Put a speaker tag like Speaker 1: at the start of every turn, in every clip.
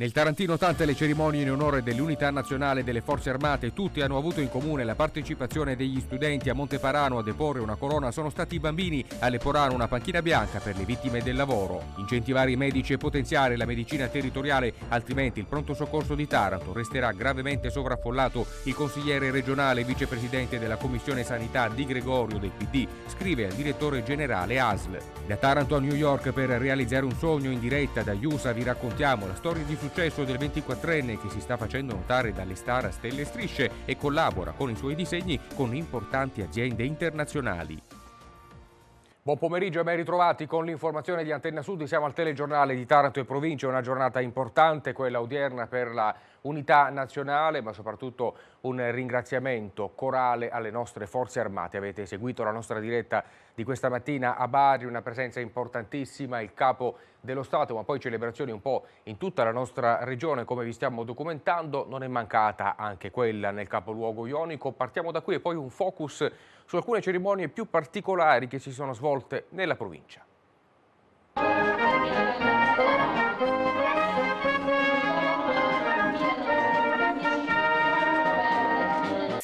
Speaker 1: Nel Tarantino tante le cerimonie in onore dell'Unità Nazionale delle Forze Armate, tutte hanno avuto in comune la partecipazione degli studenti a Monteparano a deporre una corona, sono stati i bambini a leporare una panchina bianca per le vittime del lavoro. Incentivare i medici e potenziare la medicina territoriale, altrimenti il pronto soccorso di Taranto resterà gravemente sovraffollato. Il consigliere regionale e vicepresidente della Commissione Sanità Di Gregorio del PD scrive al direttore generale ASL. Da Taranto a New York per realizzare un sogno in diretta da USA vi raccontiamo la storia di successo successo del 24enne che si sta facendo notare dalle star a stelle e strisce e collabora con i suoi disegni con importanti aziende internazionali. Buon pomeriggio e ben ritrovati con l'informazione di Antenna Sud. Siamo al telegiornale di Taranto e Provincia, una giornata importante, quella odierna per la unità nazionale, ma soprattutto un ringraziamento corale alle nostre forze armate. Avete seguito la nostra diretta di questa mattina a Bari, una presenza importantissima, il capo dello Stato, ma poi celebrazioni un po' in tutta la nostra regione, come vi stiamo documentando. Non è mancata anche quella nel capoluogo ionico. Partiamo da qui e poi un focus su alcune cerimonie più particolari che si sono svolte nella provincia.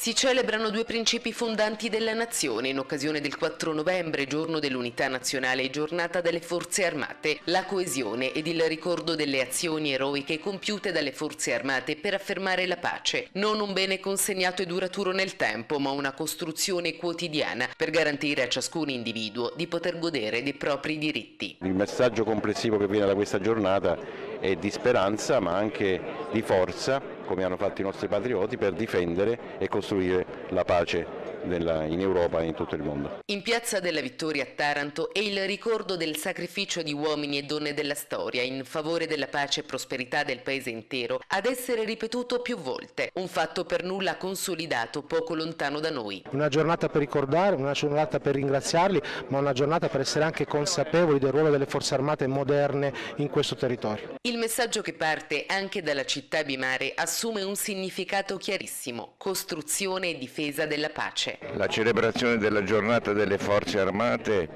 Speaker 2: Si celebrano due principi fondanti della nazione in occasione del 4 novembre, giorno dell'unità nazionale e giornata delle forze armate, la coesione ed il ricordo delle azioni eroiche compiute dalle forze armate per affermare la pace. Non un bene consegnato e duraturo nel tempo, ma una costruzione quotidiana per garantire a ciascun individuo di poter godere dei propri diritti.
Speaker 3: Il messaggio complessivo che viene da questa giornata e di speranza ma anche di forza, come hanno fatto i nostri patrioti, per difendere e costruire la pace della, in Europa e in tutto il mondo.
Speaker 2: In Piazza della Vittoria a Taranto è il ricordo del sacrificio di uomini e donne della storia in favore della pace e prosperità del paese intero ad essere ripetuto più volte, un fatto per nulla consolidato poco lontano da noi. Una
Speaker 4: giornata per ricordare, una giornata per ringraziarli, ma una giornata per essere anche consapevoli del ruolo delle forze armate moderne in questo territorio.
Speaker 2: Il messaggio che parte anche dalla città bimare assume un significato chiarissimo, costruzione e difesa della pace.
Speaker 3: La celebrazione della giornata delle forze armate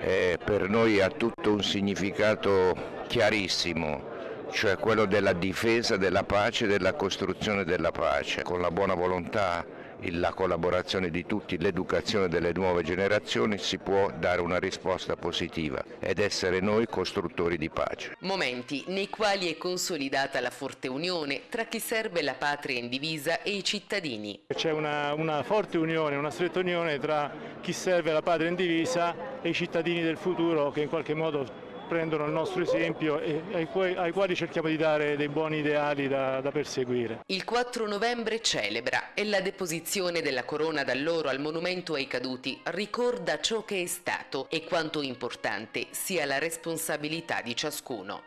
Speaker 3: eh, per noi ha tutto un significato chiarissimo cioè quello della difesa della pace e della costruzione della pace, con la buona volontà la collaborazione di tutti, l'educazione delle nuove generazioni si può dare una risposta positiva ed essere noi costruttori di pace.
Speaker 2: Momenti nei quali è consolidata la forte unione tra chi serve la patria in divisa e i cittadini.
Speaker 5: C'è una, una forte unione, una stretta unione tra chi serve la patria in divisa e i cittadini del futuro che in qualche modo prendono il nostro esempio e ai, quali, ai quali cerchiamo di dare dei buoni ideali da,
Speaker 2: da perseguire. Il 4 novembre celebra e la deposizione della corona d'alloro al monumento ai caduti ricorda ciò che è stato e quanto importante sia la responsabilità di ciascuno.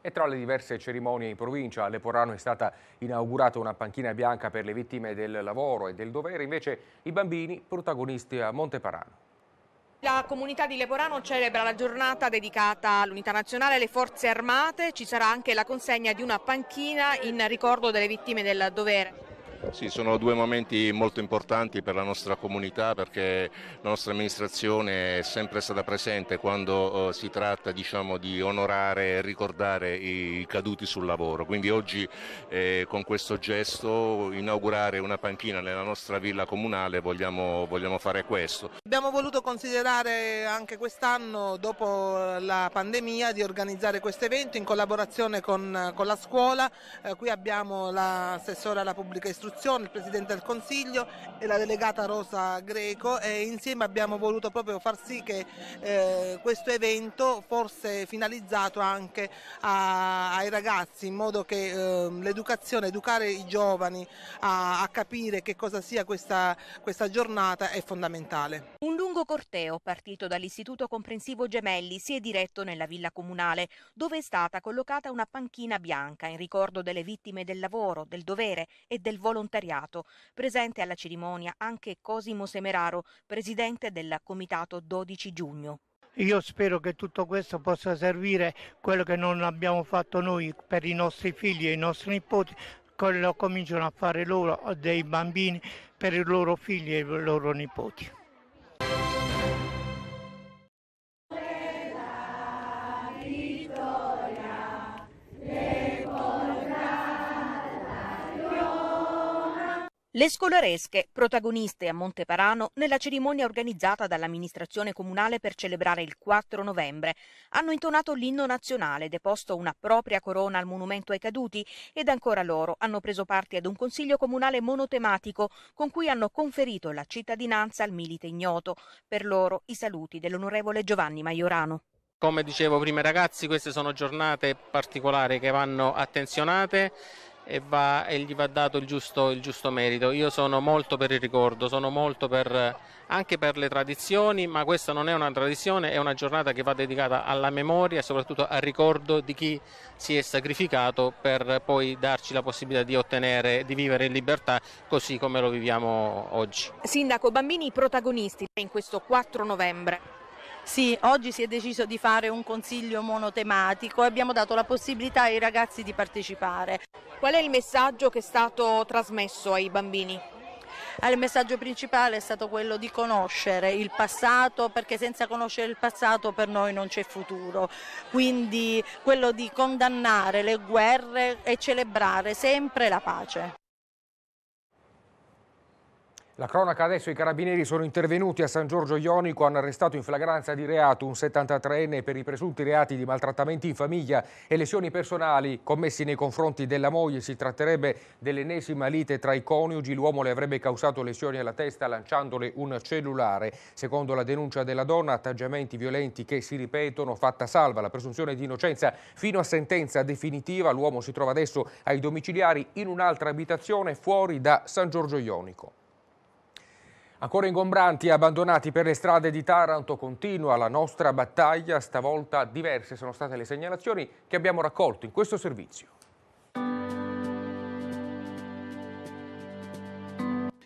Speaker 1: E tra le diverse cerimonie in provincia, a Leporano è stata inaugurata una panchina bianca per le vittime del lavoro e del dovere, invece i bambini protagonisti a Monteparano.
Speaker 6: La comunità di Leporano celebra la giornata dedicata all'unità nazionale e alle forze armate, ci sarà anche la consegna di una panchina in ricordo delle vittime del dovere.
Speaker 7: Sì, sono
Speaker 3: due momenti molto importanti per la nostra comunità perché la nostra amministrazione è sempre stata presente quando eh, si tratta diciamo, di onorare e ricordare i caduti sul lavoro. Quindi oggi eh, con questo gesto inaugurare una panchina nella nostra villa comunale vogliamo, vogliamo fare questo.
Speaker 7: Abbiamo voluto considerare anche quest'anno, dopo la pandemia, di organizzare questo evento in collaborazione con, con la scuola. Eh, qui abbiamo l'assessore alla pubblica istruzione istruzione, il Presidente del Consiglio e la delegata Rosa Greco e insieme abbiamo voluto proprio far sì che eh, questo evento fosse finalizzato anche a, ai ragazzi in modo che eh, l'educazione, educare i giovani a, a, capire che cosa sia questa, questa giornata è fondamentale. Un lungo corteo partito
Speaker 6: dall'Istituto Comprensivo Gemelli si è diretto nella villa comunale dove è stata collocata una panchina bianca in ricordo delle vittime del lavoro, del dovere e del volontariato volontariato, presente alla cerimonia anche Cosimo Semeraro, presidente del Comitato 12 giugno.
Speaker 4: Io spero che tutto questo possa servire quello che non abbiamo fatto noi per i nostri figli e i nostri nipoti, quello cominciano a fare loro dei bambini per i loro figli e i loro nipoti.
Speaker 6: Le scolaresche, protagoniste a Monteparano nella cerimonia organizzata dall'amministrazione comunale per celebrare il 4 novembre, hanno intonato l'inno nazionale, deposto una propria corona al monumento ai caduti ed ancora loro hanno preso parte ad un consiglio comunale monotematico con cui hanno conferito la cittadinanza al milite ignoto. Per loro i saluti dell'onorevole Giovanni Maiorano.
Speaker 1: Come dicevo prima ragazzi, queste sono giornate particolari che vanno attenzionate e, va, e gli va dato il giusto, il giusto, merito. Io sono molto per il ricordo, sono molto per, anche per le tradizioni, ma questa non è una tradizione, è una giornata che va dedicata alla memoria e soprattutto al ricordo di chi si è sacrificato per poi darci la possibilità di ottenere, di vivere in libertà così come lo viviamo oggi.
Speaker 6: Sindaco, bambini protagonisti in questo 4 novembre. Sì, oggi si è deciso di fare un consiglio monotematico e abbiamo dato la possibilità ai ragazzi di partecipare. Qual è il messaggio che è stato trasmesso ai bambini? Eh, il messaggio principale è stato quello di conoscere il passato perché senza conoscere il passato per noi non c'è futuro, quindi quello di condannare le guerre e celebrare sempre la pace.
Speaker 1: La cronaca adesso i carabinieri sono intervenuti a San Giorgio Ionico, hanno arrestato in flagranza di reato un 73enne per i presunti reati di maltrattamenti in famiglia e lesioni personali commessi nei confronti della moglie. Si tratterebbe dell'ennesima lite tra i coniugi, l'uomo le avrebbe causato lesioni alla testa lanciandole un cellulare. Secondo la denuncia della donna, atteggiamenti violenti che si ripetono, fatta salva la presunzione di innocenza fino a sentenza definitiva. L'uomo si trova adesso ai domiciliari in un'altra abitazione fuori da San Giorgio Ionico. Ancora ingombranti e abbandonati per le strade di Taranto continua la nostra battaglia, stavolta diverse sono state le segnalazioni che abbiamo raccolto in questo servizio.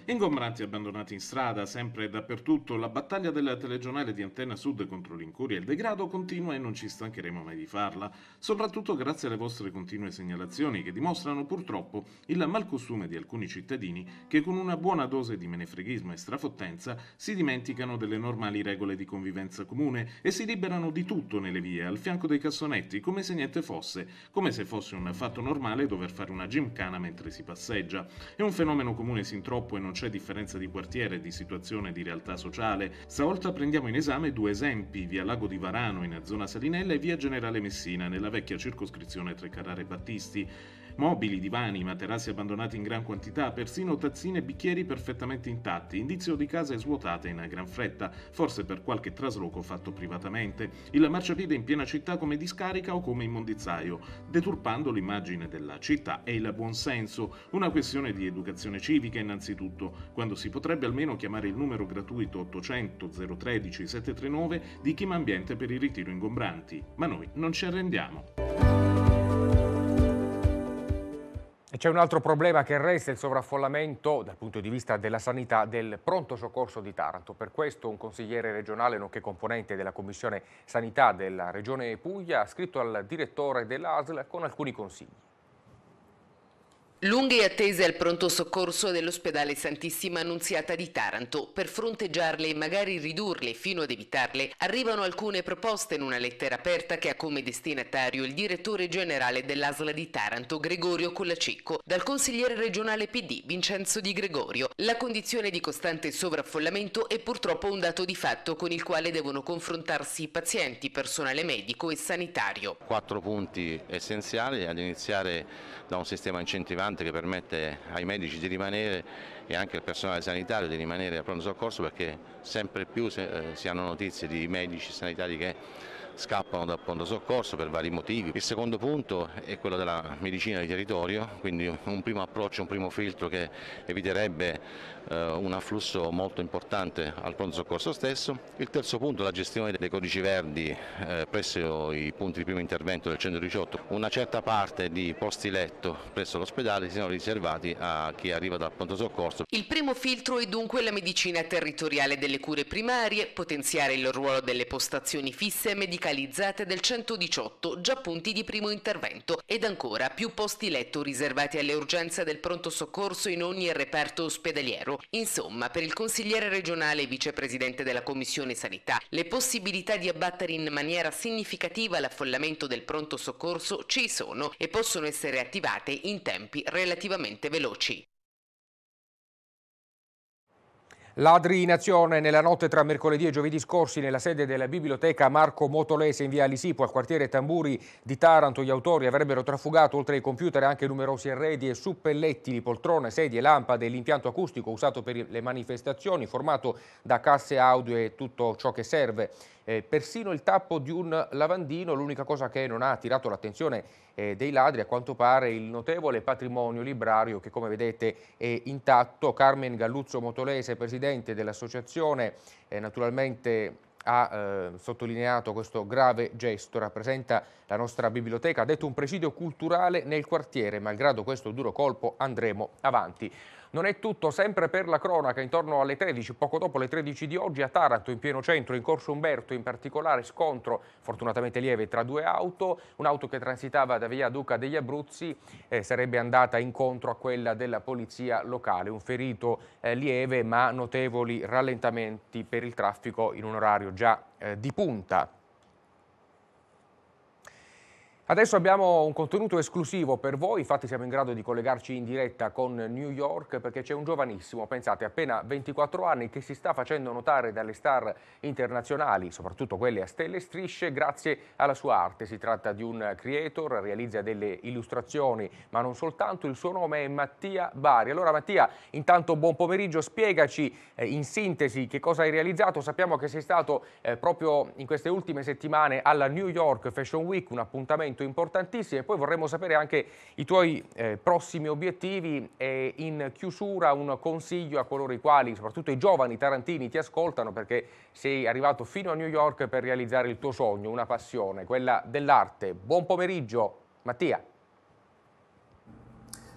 Speaker 7: Ingombranti e abbandonati in strada, sempre e dappertutto, la battaglia della telegiornale di Antenna Sud contro l'incuria e il degrado continua e non ci stancheremo mai di farla, soprattutto grazie alle vostre continue segnalazioni che dimostrano purtroppo il malcostume di alcuni cittadini che con una buona dose di menefreghismo e strafottenza si dimenticano delle normali regole di convivenza comune e si liberano di tutto nelle vie, al fianco dei cassonetti, come se niente fosse, come se fosse un fatto normale dover fare una gymkhana mentre si passeggia. È un fenomeno comune sin troppo e non non c'è differenza di quartiere, di situazione di realtà sociale. Stavolta prendiamo in esame due esempi, via Lago di Varano in zona Salinella e via Generale Messina nella vecchia circoscrizione Tre Trecarare Battisti. Mobili, divani, materassi abbandonati in gran quantità, persino tazzine e bicchieri perfettamente intatti, indizio di case svuotate in gran fretta, forse per qualche trasloco fatto privatamente, il marciapiede in piena città come discarica o come immondizzaio, deturpando l'immagine della città e il buonsenso, una questione di educazione civica innanzitutto, quando si potrebbe almeno chiamare il numero gratuito 800 013 739 di Chima Ambiente per il ritiro ingombranti, ma noi non ci arrendiamo. C'è un altro problema che resta il sovraffollamento dal
Speaker 1: punto di vista della sanità del pronto soccorso di Taranto. Per questo un consigliere regionale, nonché componente della Commissione Sanità della Regione Puglia, ha scritto al direttore dell'ASL con
Speaker 2: alcuni consigli. Lunghe attese al pronto soccorso dell'ospedale Santissima Annunziata di Taranto. Per fronteggiarle e magari ridurle fino ad evitarle, arrivano alcune proposte in una lettera aperta che ha come destinatario il direttore generale dell'ASLA di Taranto, Gregorio Colacicco, dal consigliere regionale PD Vincenzo Di Gregorio. La condizione di costante sovraffollamento è purtroppo un dato di fatto con il quale devono confrontarsi i pazienti, personale medico e sanitario.
Speaker 3: Quattro punti essenziali ad iniziare da un sistema incentivante importante che permette ai medici di rimanere e anche al personale sanitario di rimanere a pronto soccorso perché sempre più eh, si hanno notizie di medici sanitari che scappano dal pronto soccorso per vari motivi. Il secondo punto è quello della medicina di territorio, quindi un primo approccio, un primo filtro che eviterebbe eh, un afflusso molto importante al pronto soccorso stesso. Il terzo punto è la gestione dei codici verdi eh, presso i punti di primo intervento del 118. Una certa parte di posti letto presso l'ospedale siano riservati a chi arriva dal pronto soccorso.
Speaker 2: Il primo filtro è dunque la medicina territoriale delle cure primarie, potenziare il ruolo delle postazioni fisse e mediche medicalizzate del 118, già punti di primo intervento, ed ancora più posti letto riservati alle urgenze del pronto soccorso in ogni reparto ospedaliero. Insomma, per il consigliere regionale e vicepresidente della Commissione Sanità, le possibilità di abbattere in maniera significativa l'affollamento del pronto soccorso ci sono e possono essere attivate in tempi relativamente veloci.
Speaker 1: Ladri in azione nella notte tra mercoledì e giovedì scorsi nella sede della biblioteca Marco Motolese in via Lisipo al quartiere Tamburi di Taranto. Gli autori avrebbero trafugato oltre ai computer anche numerosi arredi e suppellettili, poltrone, sedie, lampade e l'impianto acustico usato per le manifestazioni formato da casse audio e tutto ciò che serve eh, persino il tappo di un lavandino, l'unica cosa che non ha attirato l'attenzione eh, dei ladri a quanto pare il notevole patrimonio librario che come vedete è intatto. Carmen Galluzzo Motolese, presidente dell'associazione, eh, naturalmente ha eh, sottolineato questo grave gesto, rappresenta la nostra biblioteca, ha detto un presidio culturale nel quartiere, malgrado questo duro colpo andremo avanti. Non è tutto, sempre per la cronaca, intorno alle 13, poco dopo le 13 di oggi a Taranto, in pieno centro, in Corso Umberto, in particolare scontro, fortunatamente lieve, tra due auto, un'auto che transitava da via Duca degli Abruzzi eh, sarebbe andata incontro a quella della polizia locale, un ferito eh, lieve ma notevoli rallentamenti per il traffico in un orario già eh, di punta. Adesso abbiamo un contenuto esclusivo per voi, infatti siamo in grado di collegarci in diretta con New York perché c'è un giovanissimo, pensate, appena 24 anni che si sta facendo notare dalle star internazionali, soprattutto quelle a stelle e strisce, grazie alla sua arte. Si tratta di un creator, realizza delle illustrazioni, ma non soltanto, il suo nome è Mattia Bari. Allora Mattia, intanto buon pomeriggio, spiegaci eh, in sintesi che cosa hai realizzato. Sappiamo che sei stato eh, proprio in queste ultime settimane alla New York Fashion Week, un appuntamento detto, importantissime. Poi vorremmo sapere anche i tuoi eh, prossimi obiettivi e in chiusura un consiglio a coloro i quali, soprattutto i giovani tarantini, ti ascoltano perché sei arrivato fino a New York per realizzare il tuo sogno, una passione, quella dell'arte. Buon pomeriggio, Mattia.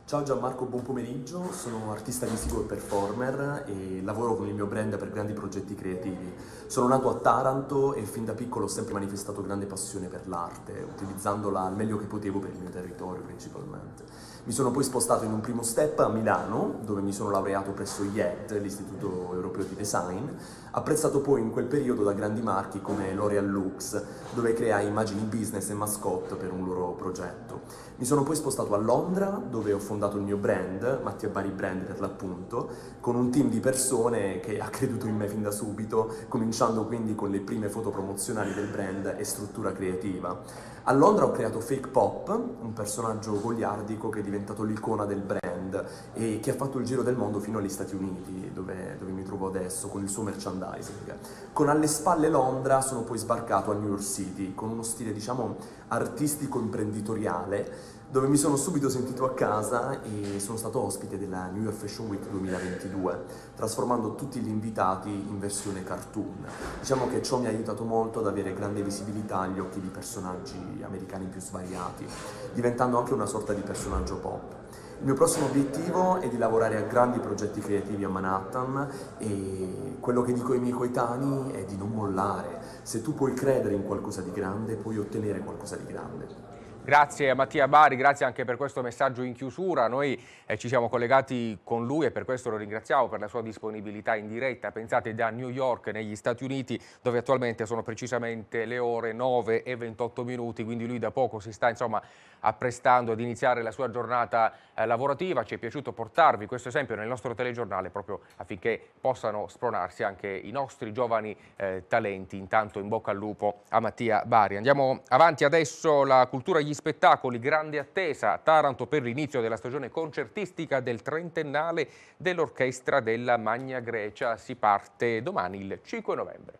Speaker 8: Ciao Gianmarco, buon pomeriggio, sono artista visivo e performer e lavoro con il mio brand per grandi progetti creativi. Sono nato a Taranto e fin da piccolo ho sempre manifestato grande passione per l'arte, utilizzandola al meglio che potevo per il mio territorio principalmente. Mi sono poi spostato in un primo step a Milano, dove mi sono laureato presso IET, l'Istituto Europeo di Design, apprezzato poi in quel periodo da grandi marchi come L'Oreal Lux, dove crea immagini business e mascotte per un loro progetto. Mi sono poi spostato a Londra, dove ho fondato il mio brand, Mattia Bari Brand per l'appunto, con un team di persone che ha creduto in me fin da subito, cominciando quindi con le prime foto promozionali del brand e struttura creativa. A Londra ho creato Fake Pop, un personaggio goliardico che è diventato l'icona del brand e che ha fatto il giro del mondo fino agli Stati Uniti, dove, dove mi trovo adesso, con il suo merchandising. Con alle spalle Londra sono poi sbarcato a New York City, con uno stile, diciamo, artistico-imprenditoriale dove mi sono subito sentito a casa e sono stato ospite della New York Fashion Week 2022, trasformando tutti gli invitati in versione cartoon. Diciamo che ciò mi ha aiutato molto ad avere grande visibilità agli occhi di personaggi americani più svariati, diventando anche una sorta di personaggio pop. Il mio prossimo obiettivo è di lavorare a grandi progetti creativi a Manhattan e quello che dico ai miei coetanei è di non mollare. Se tu puoi credere in qualcosa di grande, puoi ottenere qualcosa di grande.
Speaker 1: Grazie a Mattia Bari, grazie anche per questo messaggio in chiusura. Noi eh, ci siamo collegati con lui e per questo lo ringraziamo per la sua disponibilità in diretta. Pensate da New York negli Stati Uniti dove attualmente sono precisamente le ore 9 e 28 minuti, quindi lui da poco si sta insomma apprestando ad iniziare la sua giornata eh, lavorativa. Ci è piaciuto portarvi questo esempio nel nostro telegiornale proprio affinché possano spronarsi anche i nostri giovani eh, talenti. Intanto in bocca al lupo a Mattia Bari. Andiamo avanti adesso la cultura gli spettacoli, grande attesa a Taranto per l'inizio della stagione concertistica del trentennale dell'Orchestra
Speaker 7: della Magna Grecia. Si parte domani il 5 novembre.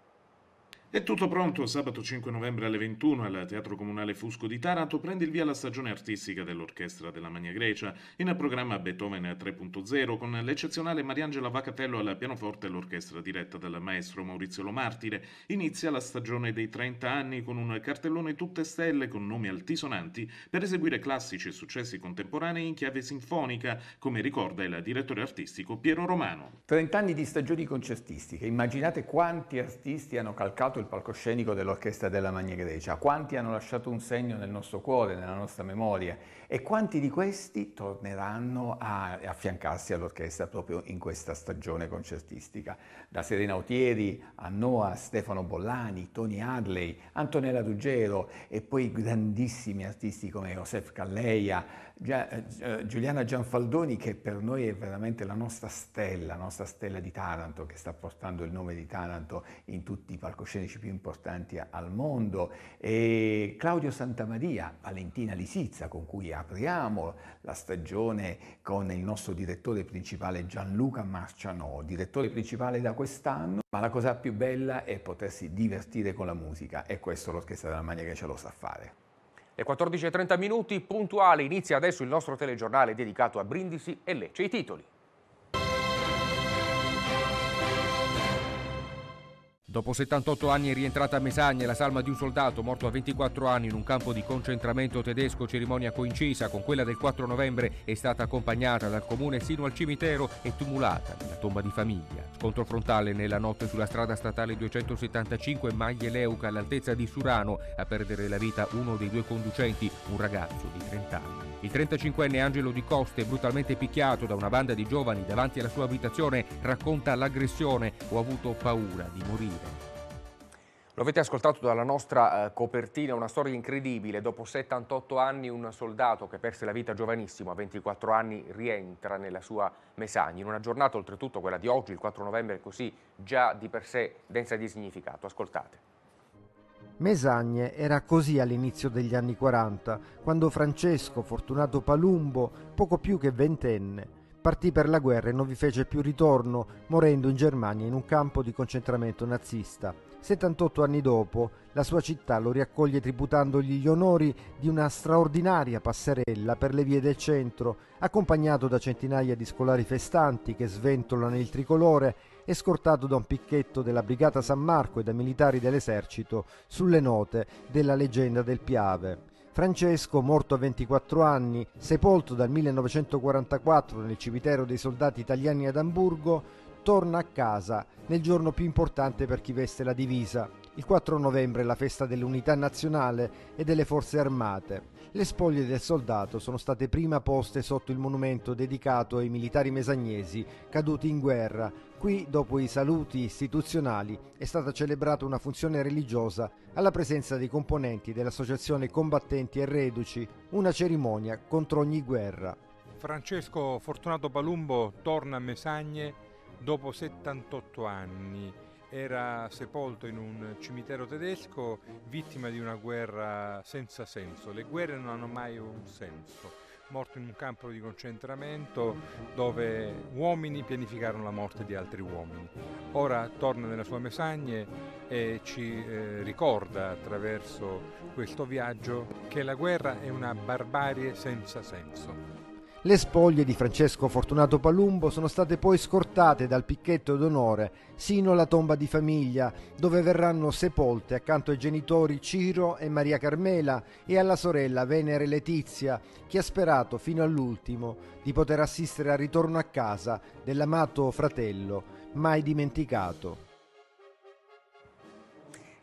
Speaker 7: È tutto pronto, sabato 5 novembre alle 21 al Teatro Comunale Fusco di Taranto prende il via la stagione artistica dell'Orchestra della Magna Grecia, in programma Beethoven 3.0 con l'eccezionale Mariangela Vacatello al pianoforte e l'orchestra diretta dal maestro Maurizio Lomartire. Inizia la stagione dei 30 anni con un cartellone tutte stelle con nomi altisonanti per eseguire classici e successi contemporanei in chiave sinfonica, come ricorda il direttore artistico Piero Romano.
Speaker 3: 30 anni di stagioni concertistiche, immaginate quanti artisti hanno calcato il il palcoscenico dell'Orchestra della Magna Grecia, quanti hanno lasciato un segno nel nostro cuore, nella nostra memoria e quanti di questi torneranno a affiancarsi all'orchestra proprio in questa stagione concertistica. Da Serena Autieri a Noa, Stefano Bollani, Tony Hadley, Antonella Ruggero e poi grandissimi artisti come Joseph Calleia, eh, eh, Giuliana Gianfaldoni, che per noi è veramente la nostra stella, la nostra stella di Taranto, che sta portando il nome di Taranto in tutti i palcoscenici più importanti al mondo, e Claudio Santamaria, Valentina Lisizza, con cui apriamo la stagione con il nostro direttore principale Gianluca Marciano, direttore principale da quest'anno, ma la cosa più bella è potersi divertire con
Speaker 1: la musica e questo l'Orchestra della Magna che ce lo sa fare. Le 14.30 minuti puntuali inizia adesso il nostro telegiornale dedicato a Brindisi e Lecce. I titoli. Dopo 78 anni è rientrata a Mesagna la salma di un soldato morto a 24 anni in un campo di concentramento tedesco, cerimonia coincisa con quella del 4 novembre, è stata accompagnata dal comune sino al cimitero e tumulata nella tomba di famiglia. Scontro frontale nella notte sulla strada statale 275 Maglie Leuca all'altezza di Surano, a perdere la vita uno dei due conducenti, un ragazzo di 30 anni. Il 35enne Angelo Di Coste, brutalmente picchiato da una banda di giovani davanti alla sua abitazione, racconta l'aggressione, ho avuto paura di morire. Lo avete ascoltato dalla nostra eh, copertina, una storia incredibile. Dopo 78 anni un soldato che perse la vita giovanissimo, a 24 anni, rientra nella sua Mesagna. In una giornata, oltretutto quella di oggi, il 4 novembre, così già di per sé densa di significato. Ascoltate.
Speaker 4: Mesagne era così all'inizio degli anni 40, quando Francesco Fortunato Palumbo, poco più che ventenne, partì per la guerra e non vi fece più ritorno, morendo in Germania in un campo di concentramento nazista 78 anni dopo, la sua città lo riaccoglie tributandogli gli onori di una straordinaria passerella per le vie del centro, accompagnato da centinaia di scolari festanti che sventolano il tricolore e scortato da un picchetto della Brigata San Marco e da militari dell'esercito sulle note della leggenda del Piave. Francesco, morto a 24 anni, sepolto dal 1944 nel cimitero dei soldati italiani ad Amburgo, torna a casa nel giorno più importante per chi veste la divisa. Il 4 novembre è la festa dell'unità nazionale e delle forze armate. Le spoglie del soldato sono state prima poste sotto il monumento dedicato ai militari mesagnesi caduti in guerra. Qui, dopo i saluti istituzionali, è stata celebrata una funzione religiosa alla presenza dei componenti dell'Associazione Combattenti e Reduci, una cerimonia contro ogni guerra.
Speaker 1: Francesco Fortunato Palumbo torna a Mesagne dopo 78 anni era sepolto in un cimitero tedesco vittima di una guerra senza senso. Le guerre non hanno mai un senso. Morto in un campo di concentramento dove uomini pianificarono la morte di altri uomini. Ora torna nella sua mesagne e ci eh, ricorda attraverso questo viaggio che la guerra è una barbarie senza senso.
Speaker 4: Le spoglie di Francesco Fortunato Palumbo sono state poi scortate dal picchetto d'onore sino alla tomba di famiglia, dove verranno sepolte accanto ai genitori Ciro e Maria Carmela e alla sorella Venere Letizia, che ha sperato fino all'ultimo di poter assistere al ritorno a casa dell'amato fratello, mai dimenticato.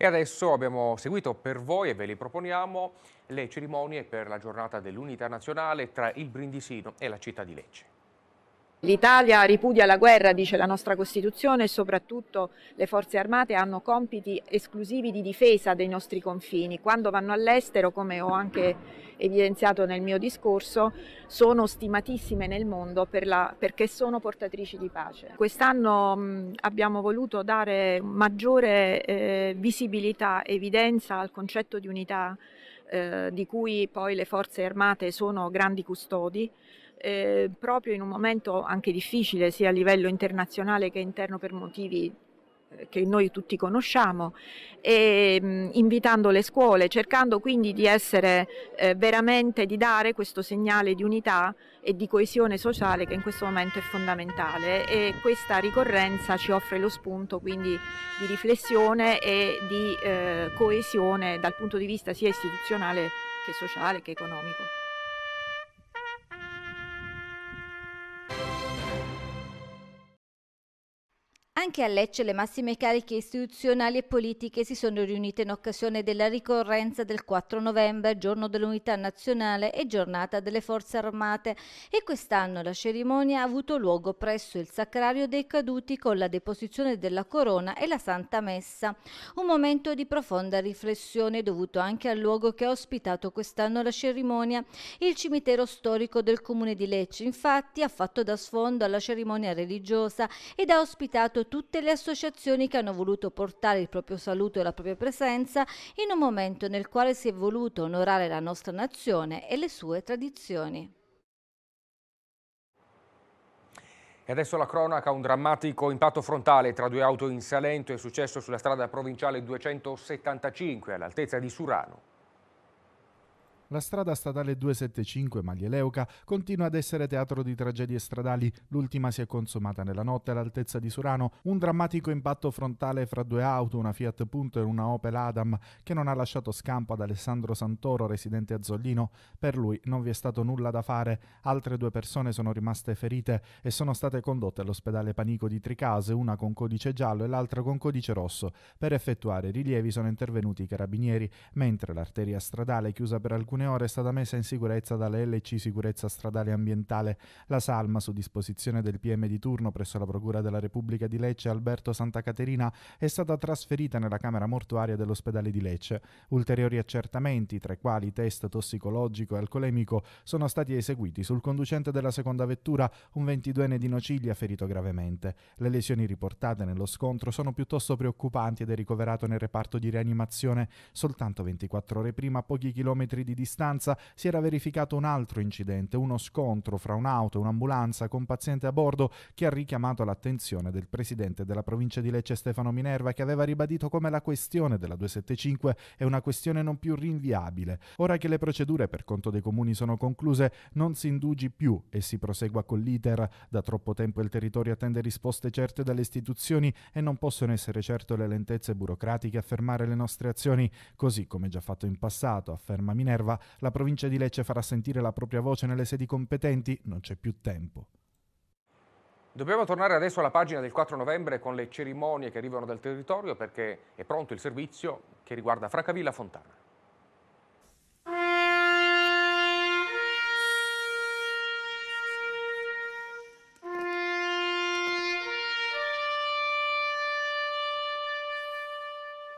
Speaker 1: E adesso abbiamo seguito per voi e ve li proponiamo le cerimonie per la giornata dell'unità nazionale tra il Brindisino e la città di Lecce.
Speaker 6: L'Italia ripudia la guerra, dice la nostra Costituzione, e soprattutto le forze armate hanno compiti esclusivi di difesa dei nostri confini. Quando vanno all'estero, come ho anche evidenziato nel mio discorso, sono stimatissime nel mondo per la, perché sono portatrici di pace. Quest'anno abbiamo voluto dare maggiore eh, visibilità, evidenza al concetto di unità eh, di cui poi le forze armate sono grandi custodi eh, proprio in un momento anche difficile sia a livello internazionale che interno per motivi eh, che noi tutti conosciamo, e, ehm, mh, invitando le scuole, cercando quindi di essere eh, veramente, di dare questo segnale di unità e di coesione sociale che in questo momento è fondamentale e questa ricorrenza ci offre lo spunto quindi di riflessione e di eh, coesione dal punto di vista sia istituzionale che sociale che economico.
Speaker 9: Anche a Lecce le massime cariche istituzionali e politiche si sono riunite in occasione della ricorrenza del 4 novembre, giorno dell'unità nazionale e giornata delle forze armate e quest'anno la cerimonia ha avuto luogo presso il sacrario dei caduti con la deposizione della corona e la santa messa. Un momento di profonda riflessione dovuto anche al luogo che ha ospitato quest'anno la cerimonia, il cimitero storico del comune di Lecce. Infatti ha fatto da sfondo alla cerimonia religiosa ed ha ospitato tutte le associazioni che hanno voluto portare il proprio saluto e la propria presenza in un momento nel quale si è voluto onorare la nostra nazione e le sue tradizioni.
Speaker 1: E adesso la cronaca, un drammatico impatto frontale tra due auto in Salento è successo sulla strada provinciale 275 all'altezza di Surano.
Speaker 5: La strada statale 275 Maglieleuca continua ad essere teatro di tragedie stradali. L'ultima si è consumata nella notte all'altezza di Surano, un drammatico impatto frontale fra due auto, una Fiat Punto e una Opel Adam, che non ha lasciato scampo ad Alessandro Santoro, residente a Zollino. Per lui non vi è stato nulla da fare. Altre due persone sono rimaste ferite e sono state condotte all'ospedale Panico di Tricase, una con codice giallo e l'altra con codice rosso. Per effettuare i rilievi sono intervenuti i carabinieri, mentre l'arteria stradale chiusa per alcune ultime ore è stata messa in sicurezza dalla LC Sicurezza Stradale e Ambientale, la Salma, su disposizione del PM di turno presso la Procura della Repubblica di Lecce Alberto Santa Caterina, è stata trasferita nella camera mortuaria dell'ospedale di Lecce. Ulteriori accertamenti, tra i quali test tossicologico e alcolemico, sono stati eseguiti sul conducente della seconda vettura, un 22enne di Nociglia ferito gravemente. Le lesioni riportate nello scontro sono piuttosto preoccupanti ed è ricoverato nel reparto di rianimazione soltanto 24 ore prima a pochi chilometri di distanza distanza si era verificato un altro incidente, uno scontro fra un'auto e un'ambulanza con paziente a bordo che ha richiamato l'attenzione del presidente della provincia di Lecce Stefano Minerva che aveva ribadito come la questione della 275 è una questione non più rinviabile. Ora che le procedure per conto dei comuni sono concluse, non si indugi più e si prosegua con l'iter. Da troppo tempo il territorio attende risposte certe dalle istituzioni e non possono essere certo le lentezze burocratiche a fermare le nostre azioni, così come già fatto in passato, afferma Minerva Genova, la provincia di Lecce farà sentire la propria voce nelle sedi competenti, non c'è più tempo.
Speaker 1: Dobbiamo tornare adesso alla pagina del 4 novembre con le cerimonie che arrivano dal territorio perché è pronto il servizio che riguarda Francavilla Fontana.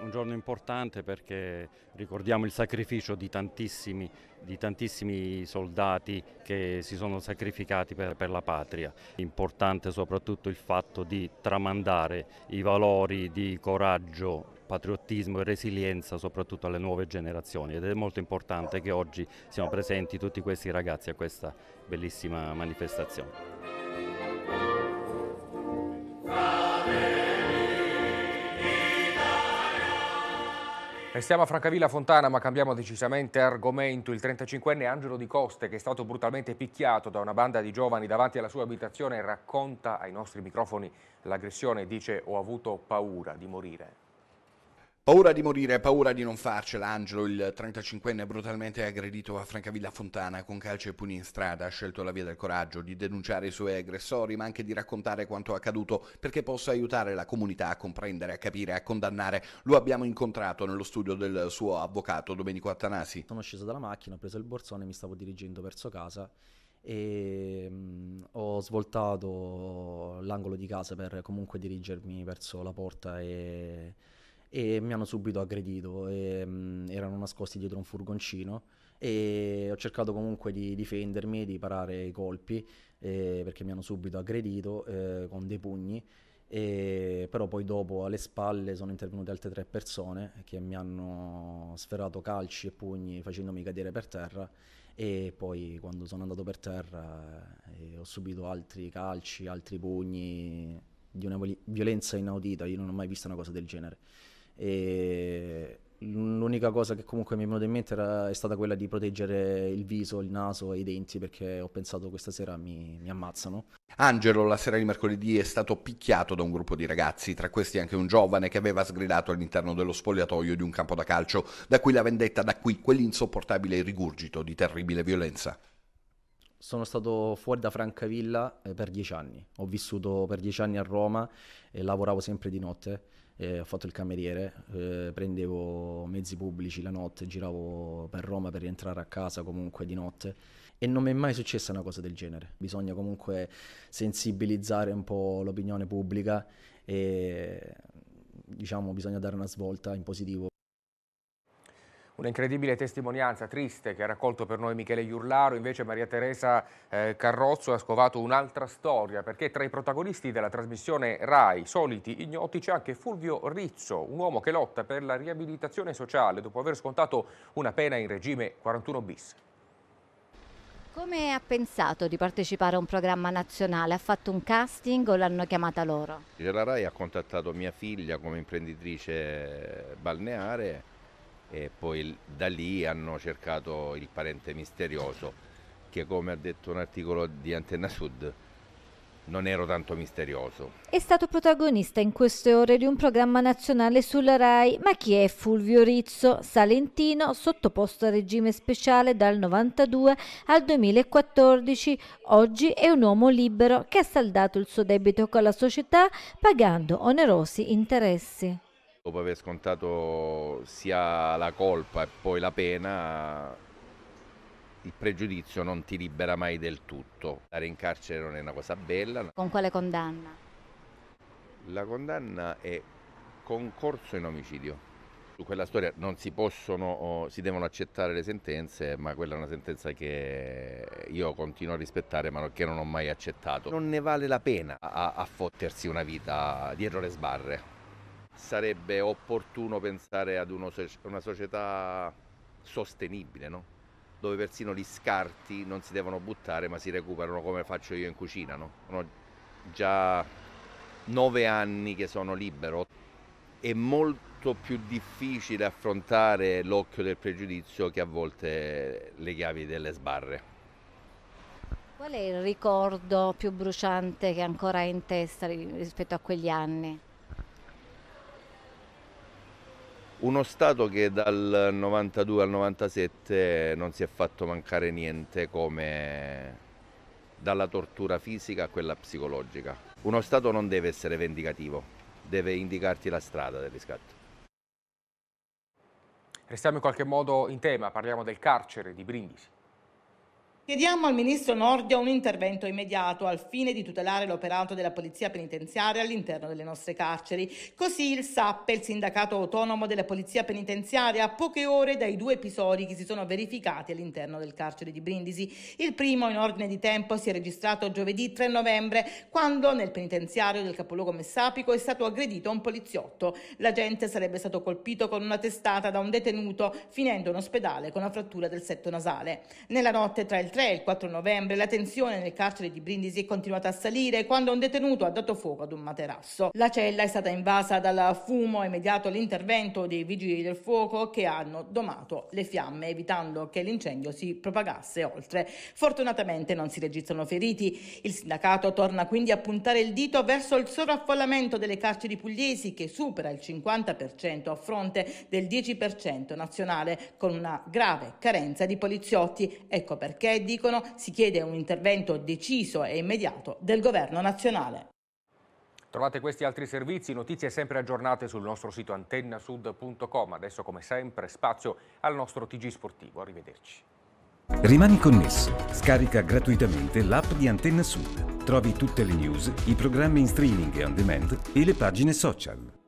Speaker 3: un giorno importante perché ricordiamo il sacrificio di tantissimi, di tantissimi soldati che si sono sacrificati per, per, la patria. Importante soprattutto il fatto di tramandare i valori di coraggio, patriottismo e resilienza soprattutto alle nuove generazioni ed è molto importante che oggi siamo presenti tutti questi ragazzi a questa bellissima manifestazione.
Speaker 1: Restiamo a Francavilla Fontana ma cambiamo decisamente argomento. Il 35enne Angelo Di Coste che è stato brutalmente picchiato da una banda di giovani davanti alla sua abitazione racconta ai nostri microfoni l'aggressione e dice ho avuto paura di morire.
Speaker 3: Paura di morire, paura di non farcela. Angelo, il 35enne brutalmente aggredito a Francavilla Fontana con calci e pugni in strada, ha scelto la via del coraggio di denunciare i suoi aggressori, ma anche di raccontare quanto accaduto perché possa aiutare la comunità a comprendere, a capire, a condannare. Lo abbiamo incontrato nello studio del suo avvocato Domenico Attanasi.
Speaker 10: Sono sceso dalla macchina, ho preso il borsone, e mi stavo dirigendo verso casa e mm, ho svoltato l'angolo di casa per comunque dirigermi verso la porta e e mi hanno subito aggredito, e, mh, mm, erano nascosti dietro un furgoncino e ho cercato comunque di difendermi, di parare i colpi eh, perché mi hanno subito aggredito eh, con dei pugni. E, però poi dopo alle spalle sono intervenute altre tre persone che mi hanno sferrato calci e pugni facendomi cadere per terra e poi quando sono andato per terra eh, ho subito altri calci, altri pugni di una violenza inaudita, io non ho mai visto una cosa del genere. E l'unica cosa che comunque mi è venuta in mente era, è stata quella di proteggere il viso, il naso e i denti perché ho pensato questa sera mi, mi ammazzano.
Speaker 3: Angelo la sera di mercoledì è stato picchiato da un gruppo di ragazzi, tra questi anche un giovane che aveva sgridato all'interno dello spogliatoio di un campo da calcio, da cui la vendetta, da qui quell'insopportabile rigurgito di terribile violenza.
Speaker 10: Sono stato fuori da Francavilla eh, per dieci anni, ho vissuto per dieci anni a Roma e lavoravo sempre di notte eh, ho fatto il cameriere, eh, prendevo mezzi pubblici la notte, giravo per Roma per rientrare a casa comunque di notte e non mi è mai successa una cosa del genere. Bisogna comunque sensibilizzare un po' l'opinione pubblica e diciamo bisogna dare una svolta in positivo.
Speaker 1: Una incredibile testimonianza triste che ha raccolto per noi Michele Iurlaro, invece Maria Teresa eh, Carrozzo ha scovato un'altra storia, perché tra i protagonisti della trasmissione RAI, soliti ignoti, c'è anche Fulvio Rizzo, un uomo che lotta per la riabilitazione sociale dopo aver scontato una pena in regime 41 bis.
Speaker 9: Come ha pensato di partecipare a un programma nazionale? Ha fatto un casting o l'hanno chiamata loro?
Speaker 3: La RAI ha contattato mia figlia come imprenditrice balneare e poi da lì hanno cercato il parente misterioso che come ha detto un articolo di Antenna Sud non ero tanto misterioso.
Speaker 9: È stato protagonista in queste ore di un programma nazionale sulla RAI, ma chi è Fulvio Rizzo, salentino, sottoposto a regime speciale dal 92 al 2014, oggi è un uomo libero che ha saldato il suo debito con la società pagando onerosi interessi.
Speaker 3: Dopo aver scontato sia la colpa e poi la pena, il pregiudizio non ti libera mai del tutto. Stare in carcere non è una cosa bella. Con
Speaker 9: quale condanna?
Speaker 3: La condanna è concorso in omicidio. Su quella storia non si possono, si devono accettare le sentenze, ma quella è una sentenza che io continuo a rispettare ma che non ho mai accettato. Non ne vale la pena a, a fottersi una vita dietro le sbarre sarebbe opportuno pensare ad uno, una società sostenibile, no? dove persino gli scarti non si devono buttare ma si recuperano come faccio io in cucina. No? Sono già nove anni che sono libero. È molto più difficile affrontare l'occhio del pregiudizio che a volte le chiavi delle sbarre.
Speaker 9: Qual è il ricordo più bruciante che ancora hai in testa rispetto a quegli anni?
Speaker 3: uno Stato che dal 92 al 97 non si è fatto mancare niente come dalla tortura fisica a quella psicologica. Uno Stato non deve essere vendicativo, deve indicarti la strada del riscatto.
Speaker 1: Restiamo in qualche modo in tema, parliamo del carcere di Brindisi.
Speaker 11: Chiediamo al ministro Nordia un intervento immediato al fine di tutelare l'operato della polizia penitenziaria all'interno delle nostre carceri. Così il SAP, il sindacato autonomo della polizia penitenziaria, a poche ore dai due episodi che si sono verificati all'interno del carcere di Brindisi. Il primo in ordine di tempo si è registrato giovedì 3 novembre, quando nel penitenziario del capoluogo Messapico è stato aggredito un poliziotto. L'agente sarebbe stato colpito con una testata da un detenuto, finendo in ospedale con una frattura del setto nasale. Nella notte tra il 3 e il 4 novembre la tensione nel carcere di Brindisi è continuata a salire quando un detenuto ha dato fuoco ad un materasso. La cella è stata invasa dal fumo e mediato l'intervento dei vigili del fuoco che hanno domato le fiamme evitando che l'incendio si propagasse oltre. Fortunatamente non si registrano feriti. Il sindacato torna quindi a puntare il dito verso il sovraffollamento delle carceri pugliesi che supera il 50% a fronte del 10% nazionale con una grave carenza di poliziotti. Ecco perché dicono si chiede un intervento deciso e immediato del governo nazionale.
Speaker 1: Trovate questi altri servizi, notizie sempre aggiornate sul nostro sito antennasud.com. Adesso come sempre spazio al nostro TG sportivo. Arrivederci.
Speaker 7: Rimani connesso. Scarica gratuitamente l'app di Antenna Sud. Trovi tutte le news, i programmi in streaming e on
Speaker 3: demand e le pagine social.